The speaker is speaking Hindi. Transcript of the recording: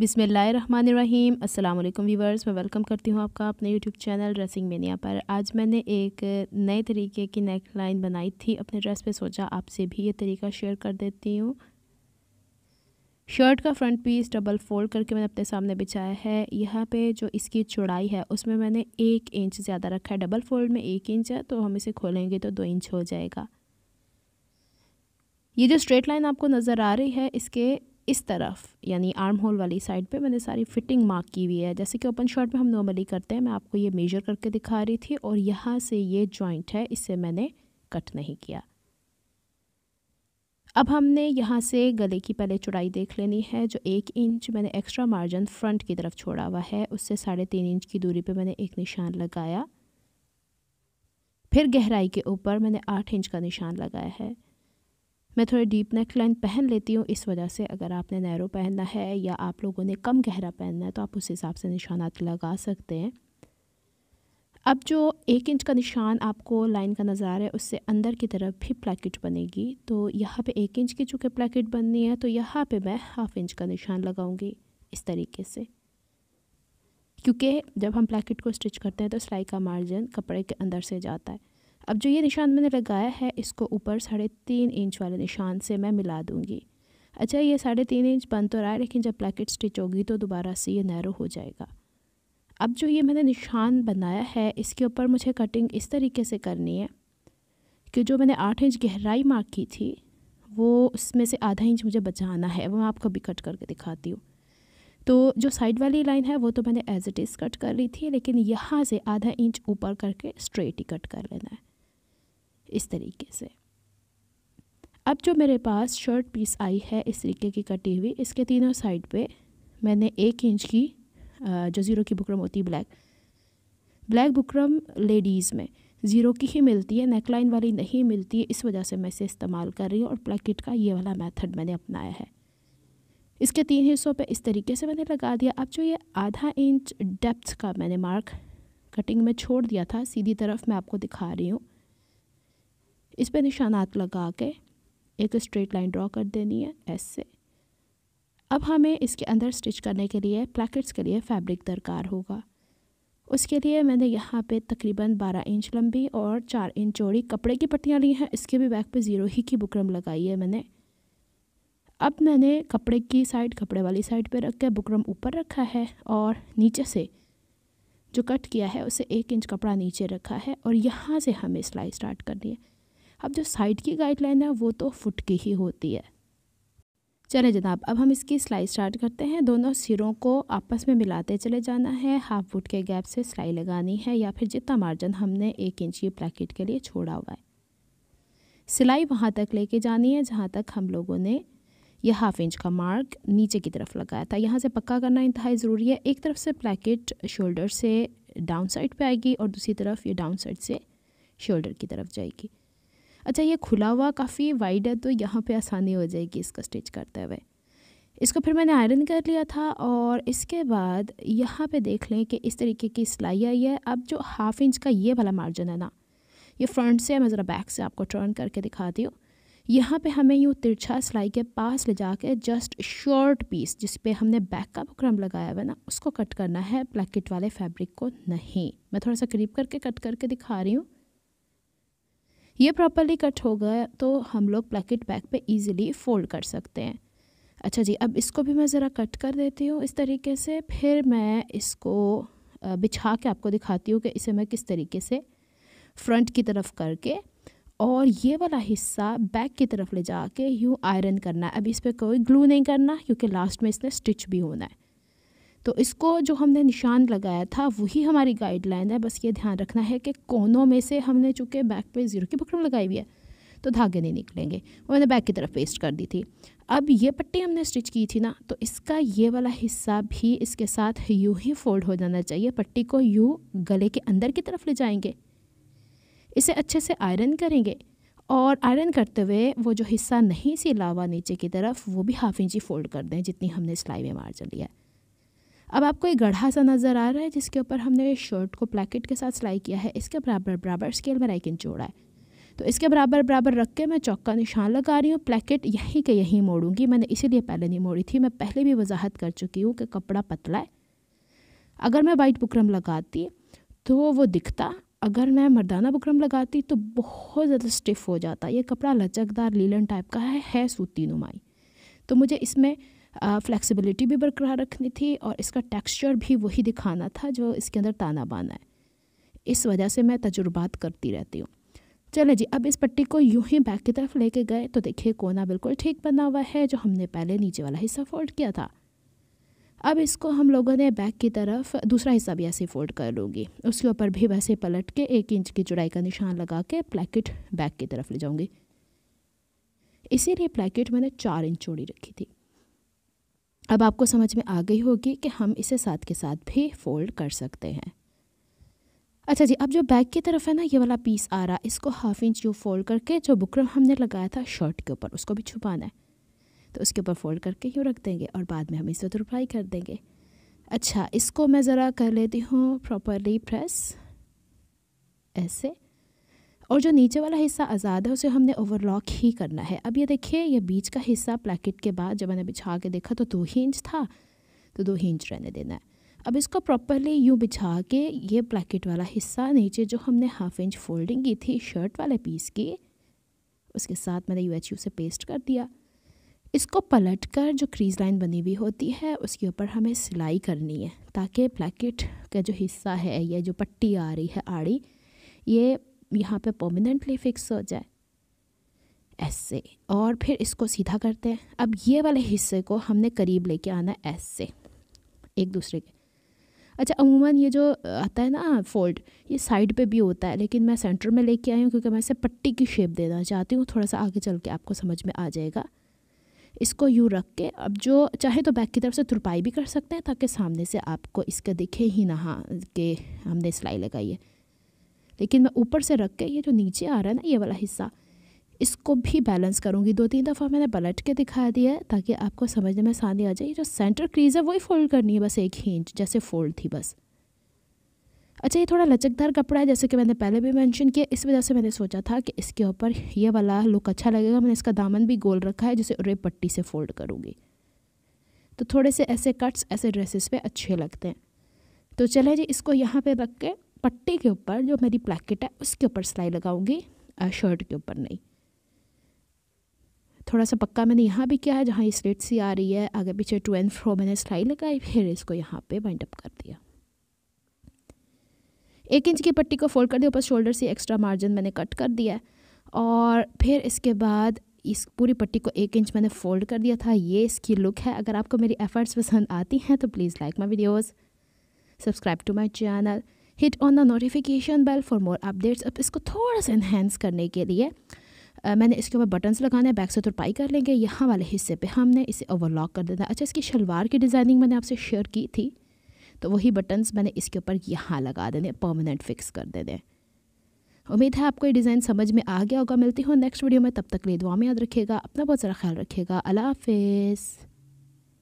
बिसमीम् अल्लाम वीवर्स मैं वेलकम करती हूँ आपका अपने यूट्यूब चैनल ड्रेसिंग मेनिया पर आज मैंने एक नए तरीके की नेक लाइन बनाई थी अपने ड्रेस पे सोचा आपसे भी ये तरीका शेयर कर देती हूँ शर्ट का फ्रंट पीस डबल फोल्ड करके मैंने अपने सामने बिछाया है यहाँ पे जो इसकी चौड़ाई है उसमें मैंने एक इंच ज़्यादा रखा है डबल फोल्ड में एक इंच है तो हम इसे खोलेंगे तो दो इंच हो जाएगा ये जो स्ट्रेट लाइन आपको नज़र आ रही है इसके इस तरफ यानी आर्म होल वाली साइड पे मैंने सारी फिटिंग मार्क की हुई है जैसे कि ओपन शर्ट में हम नॉर्मली करते हैं मैं आपको ये मेजर करके दिखा रही थी और यहाँ से ये जॉइंट है इससे मैंने कट नहीं किया अब हमने यहाँ से गले की पहले चौड़ाई देख लेनी है जो एक इंच मैंने एक्स्ट्रा मार्जिन फ्रंट की तरफ छोड़ा हुआ है उससे साढ़े तीन इंच की दूरी पे मैंने एक निशान लगाया फिर गहराई के ऊपर मैंने आठ इंच का निशान लगाया है मैं थोड़ी डीप नेक लाइन पहन लेती हूँ इस वजह से अगर आपने नैरो पहनना है या आप लोगों ने कम गहरा पहनना है तो आप उस हिसाब से निशानात लगा सकते हैं अब जो एक इंच का निशान आपको लाइन का नज़र आ रहा है उससे अंदर की तरफ भी प्लेकेट बनेगी तो यहाँ पे एक इंच की चूँकि प्लेकेट बननी है तो यहाँ पे मैं हाफ इंच का निशान लगाऊंगी इस तरीके से क्योंकि जब हम प्लेकेट को स्टिच करते हैं तो सिलाई का मार्जिन कपड़े के अंदर से जाता है अब जो ये निशान मैंने लगाया है इसको ऊपर साढ़े तीन इंच वाले निशान से मैं मिला दूँगी अच्छा ये साढ़े तीन इंच बन तो रहा है लेकिन जब प्लैकेट स्टिच होगी तो दोबारा से ये नैरो हो जाएगा अब जो ये मैंने निशान बनाया है इसके ऊपर मुझे कटिंग इस तरीके से करनी है कि जो मैंने आठ इंच गहराई मार्क की थी वो उसमें से आधा इंच मुझे बचाना है वो मैं आपको भी कट करके दिखाती हूँ तो जो साइड वाली लाइन है वो तो मैंने एज इट इज़ कट कर ली थी लेकिन यहाँ से आधा इंच ऊपर करके स्ट्रेट ही कट कर लेना है इस तरीके से अब जो मेरे पास शर्ट पीस आई है इस तरीके की कटी हुई इसके तीनों साइड पे मैंने एक इंच की जो ज़ीरो की बुकरम होती है ब्लैक ब्लैक बुकरम लेडीज़ में ज़ीरो की ही मिलती है नेकलाइन वाली नहीं मिलती है इस वजह से मैं इसे इस्तेमाल कर रही हूँ और प्लेकेट का ये वाला मेथड मैंने अपनाया है इसके तीन हिस्सों पे इस तरीके से मैंने लगा दिया अब जो ये आधा इंच डेप्थ का मैंने मार्क कटिंग में छोड़ दिया था सीधी तरफ मैं आपको दिखा रही हूँ इस पर निशानात लगा के एक स्ट्रेट लाइन ड्रॉ कर देनी है एस से अब हमें इसके अंदर स्टिच करने के लिए प्लैकेट्स के लिए फैब्रिक दरकार होगा उसके लिए मैंने यहाँ पे तकरीबन 12 इंच लंबी और 4 इंच चौड़ी कपड़े की पट्टियाँ ली हैं इसके भी बैक पे ज़ीरो ही की बुकरम लगाई है मैंने अब मैंने कपड़े की साइड कपड़े वाली साइड पे रख के बुकरम ऊपर रखा है और नीचे से जो कट किया है उसे एक इंच कपड़ा नीचे रखा है और यहाँ से हमें सिलाई स्टार्ट करनी है अब जो साइड की गाइडलाइन है वो तो फुट की ही होती है चले जनाब अब हम इसकी सिलाई स्टार्ट करते हैं दोनों सिरों को आपस में मिलाते चले जाना है हाफ फुट के गैप से सिलाई लगानी है या फिर जितना मार्जिन हमने एक इंच की प्लैकेट के लिए छोड़ा हुआ है सिलाई वहाँ तक लेके जानी है जहाँ तक हम लोगों ने यह हाफ इंच का मार्क नीचे की तरफ लगाया था यहाँ से पक्का करना इंतहाई ज़रूरी है एक तरफ से प्लैकेट शोल्डर से डाउन साइड पर आएगी और दूसरी तरफ ये डाउन साइड से शोल्डर की तरफ जाएगी अच्छा ये खुला हुआ काफ़ी वाइड है तो यहाँ पे आसानी हो जाएगी इसका स्टिच करते हुए इसको फिर मैंने आयरन कर लिया था और इसके बाद यहाँ पे देख लें कि इस तरीके की सिलाई आई है अब जो हाफ़ इंच का ये वाला मार्जिन है ना ये फ्रंट से मैं ज़रा बैक से आपको टर्न करके दिखाती हूँ यहाँ पे हमें यूँ तिरछा सिलाई के पास ले जाके जस्ट शॉर्ट पीस जिस पे हमने बैक का बुकरम लगाया हुआ ना उसको कट करना है प्लैकेट वाले फैब्रिक को नहीं मैं थोड़ा सा करीब करके कट करके दिखा रही हूँ ये प्रॉपरली कट हो गया तो हम लोग प्लेकेट बैग पे ईजिली फोल्ड कर सकते हैं अच्छा जी अब इसको भी मैं ज़रा कट कर देती हूँ इस तरीके से फिर मैं इसको बिछा के आपको दिखाती हूँ कि इसे मैं किस तरीके से फ्रंट की तरफ करके और ये वाला हिस्सा बैक की तरफ ले जाके यूँ आयरन करना है अब इस पर कोई ग्लू नहीं करना क्योंकि लास्ट में इसने स्टिच भी होना है तो इसको जो हमने निशान लगाया था वही हमारी गाइडलाइन है बस ये ध्यान रखना है कि कोनों में से हमने चूँकि बैक पे ज़ीरो की पकड़ लगाई हुई है तो धागे नहीं निकलेंगे वो मैंने बैक की तरफ पेस्ट कर दी थी अब ये पट्टी हमने स्टिच की थी ना तो इसका ये वाला हिस्सा भी इसके साथ यूँ ही फोल्ड हो जाना चाहिए पट्टी को यूँ गले के अंदर की तरफ ले जाएंगे इसे अच्छे से आयरन करेंगे और आयरन करते हुए वो जो हिस्सा नहीं सिला हुआ नीचे की तरफ वो भी हाफ इंची फोल्ड कर दें जितनी हमने सिलाई में मार लिया है अब आपको एक गढ़ा सा नज़र आ रहा है जिसके ऊपर हमने इस शर्ट को प्लेकेट के साथ सिलाई किया है इसके बराबर बराबर स्केल मेरा एक इंच जोड़ा है तो इसके बराबर बराबर रख के मैं चौक का निशान लगा रही हूँ प्लेकेट यहीं के यहीं मोड़ूंगी मैंने इसीलिए पहले नहीं मोड़ी थी मैं पहले भी वजाहत कर चुकी हूँ कि कपड़ा पतला है अगर मैं वाइट बुकरम लगाती तो वो दिखता अगर मैं मर्दाना बुकरम लगाती तो बहुत ज़्यादा स्टिफ हो जाता ये कपड़ा लचकदार लीलन टाइप का है है सूती नुमाई तो मुझे इसमें फ्लेक्सिबिलिटी भी बरकरार रखनी थी और इसका टेक्सचर भी वही दिखाना था जो इसके अंदर ताना बाना है इस वजह से मैं तजुर्बात करती रहती हूँ चले जी अब इस पट्टी को यूं ही बैक की तरफ लेके गए तो देखिए कोना बिल्कुल ठीक बना हुआ है जो हमने पहले नीचे वाला हिस्सा फोल्ड किया था अब इसको हम लोगों ने बैक की तरफ दूसरा हिस्सा भी ऐसे फोल्ड कर लूँगी उसके ऊपर भी वैसे पलट के एक इंच की चुड़ाई का निशान लगा के प्लैकेट बैक की तरफ ले जाऊँगी इसीलिए प्लैकेट मैंने चार इंच चौड़ी रखी थी अब आपको समझ में आ गई होगी कि हम इसे साथ के साथ भी फोल्ड कर सकते हैं अच्छा जी अब जो बैक की तरफ है ना ये वाला पीस आ रहा है इसको हाफ इंच यू फोल्ड करके जो बुकरम हमने लगाया था शर्ट के ऊपर उसको भी छुपाना है तो उसके ऊपर फोल्ड करके यूँ रख देंगे और बाद में हम इसे रिप्लाई कर देंगे अच्छा इसको मैं ज़रा कर लेती हूँ प्रॉपरली प्रेस ऐसे और जो नीचे वाला हिस्सा आज़ाद है उसे हमने ओवरलॉक ही करना है अब ये देखिए ये बीच का हिस्सा प्लेकेट के बाद जब मैंने बिछा के देखा तो दो ही इंच था तो दो ही इंच रहने देना है अब इसको प्रॉपरली यूँ बिछा के ये प्लेकेट वाला हिस्सा नीचे जो हमने हाफ इंच फोल्डिंग की थी शर्ट वाले पीस की उसके साथ मैंने यू एच यू से पेस्ट कर दिया इसको पलट कर जो क्रीज लाइन बनी हुई होती है उसके ऊपर हमें सिलाई करनी है ताकि प्लेकेट का जो हिस्सा है या जो पट्टी आ रही है आड़ी ये यहाँ पे परमानेंटली फिक्स हो जाए ऐसे और फिर इसको सीधा करते हैं अब ये वाले हिस्से को हमने करीब लेके आना है ऐसे एक दूसरे के अच्छा अमूमन ये जो आता है ना फोल्ड ये साइड पे भी होता है लेकिन मैं सेंटर में लेके आई हूँ क्योंकि मैं इसे पट्टी की शेप देना चाहती हूँ थोड़ा सा आगे चल के आपको समझ में आ जाएगा इसको यूँ रख के अब जो चाहे तो बैक की तरफ से तुरपाई भी कर सकते हैं ताकि सामने से आपको इसका दिखे ही ना हाँ, कि हमने सिलाई लगाई है लेकिन मैं ऊपर से रख के ये जो नीचे आ रहा है ना ये वाला हिस्सा इसको भी बैलेंस करूँगी दो तीन दफ़ा मैंने पलट के दिखा दिया है ताकि आपको समझने में आसानी आ जाए जो सेंटर क्रीज़ है वही फोल्ड करनी है बस एक ही इंच जैसे फोल्ड थी बस अच्छा ये थोड़ा लचकदार कपड़ा है जैसे कि मैंने पहले भी मेंशन किया इस वजह से मैंने सोचा था कि इसके ऊपर ये वाला लुक अच्छा लगेगा मैंने इसका दामन भी गोल रखा है जिसे रेप पट्टी से फोल्ड करूँगी तो थोड़े से ऐसे कट्स ऐसे ड्रेसेस पे अच्छे लगते हैं तो चले जी इसको यहाँ पे रख के पट्टे के ऊपर जो मेरी प्लैकेट है उसके ऊपर सिलाई लगाऊंगी शर्ट के ऊपर नहीं थोड़ा सा पक्का मैंने यहाँ भी किया है जहाँ ये स्लेट सी आ रही है आगे पीछे टू एंड फ्रो मैंने सिलाई लगाई फिर इसको यहाँ पे वाइंड अप कर दिया एक इंच की पट्टी को फोल्ड कर दिया ऊपर शोल्डर से एक्स्ट्रा मार्जिन मैंने कट कर दिया है और फिर इसके बाद इस पूरी पट्टी को एक इंच मैंने फोल्ड कर दिया था ये इसकी लुक है अगर आपको मेरी एफ़र्ट्स पसंद आती हैं तो please like my videos subscribe to my channel hit on the notification bell for more updates अब इसको थोड़ा सा इन्हेंस करने के लिए मैंने इसके ऊपर बटन्स लगाने बैक से तुरपाई तो कर लेंगे यहाँ वाले हिस्से पे हमने इसे ओवरलॉक कर देना अच्छा इसकी शलवार की डिज़ाइनिंग मैंने आपसे शेयर की थी तो वही बटन्स मैंने इसके ऊपर यहाँ लगा देने परमानेंट फिक्स कर देने उम्मीद है आपको ये डिज़ाइन समझ में आ गया होगा मिलती हूँ नेक्स्ट वीडियो में तब तक ले दुआ में याद रखिएगा अपना बहुत सारा ख्याल रखिएगा अल्लाह हाफिज़